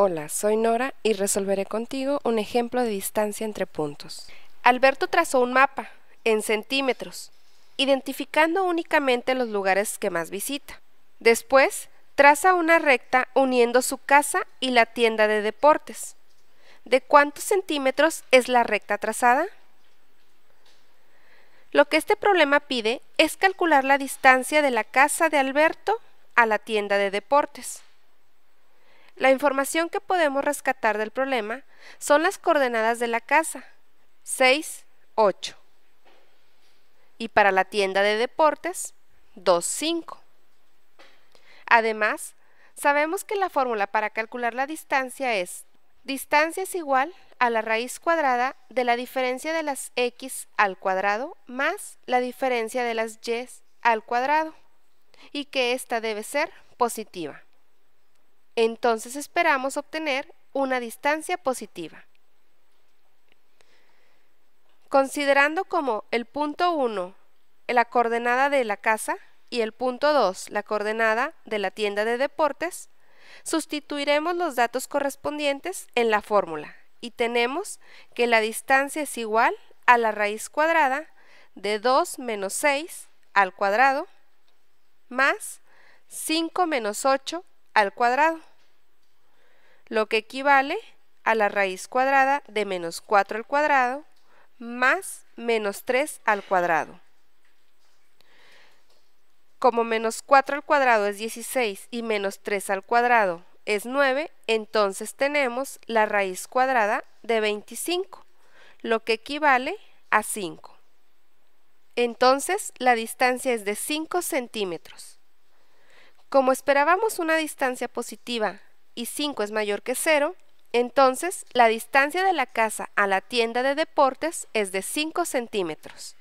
Hola, soy Nora y resolveré contigo un ejemplo de distancia entre puntos. Alberto trazó un mapa, en centímetros, identificando únicamente los lugares que más visita. Después, traza una recta uniendo su casa y la tienda de deportes. ¿De cuántos centímetros es la recta trazada? Lo que este problema pide es calcular la distancia de la casa de Alberto a la tienda de deportes. La información que podemos rescatar del problema son las coordenadas de la casa, 6, 8. Y para la tienda de deportes, 2, 5. Además, sabemos que la fórmula para calcular la distancia es distancia es igual a la raíz cuadrada de la diferencia de las x al cuadrado más la diferencia de las y al cuadrado y que ésta debe ser positiva entonces esperamos obtener una distancia positiva. Considerando como el punto 1 la coordenada de la casa y el punto 2 la coordenada de la tienda de deportes, sustituiremos los datos correspondientes en la fórmula y tenemos que la distancia es igual a la raíz cuadrada de 2 menos 6 al cuadrado más 5 menos 8 al cuadrado, lo que equivale a la raíz cuadrada de menos 4 al cuadrado más menos 3 al cuadrado. Como menos 4 al cuadrado es 16 y menos 3 al cuadrado es 9, entonces tenemos la raíz cuadrada de 25, lo que equivale a 5. Entonces la distancia es de 5 centímetros. Como esperábamos una distancia positiva y 5 es mayor que 0, entonces la distancia de la casa a la tienda de deportes es de 5 centímetros.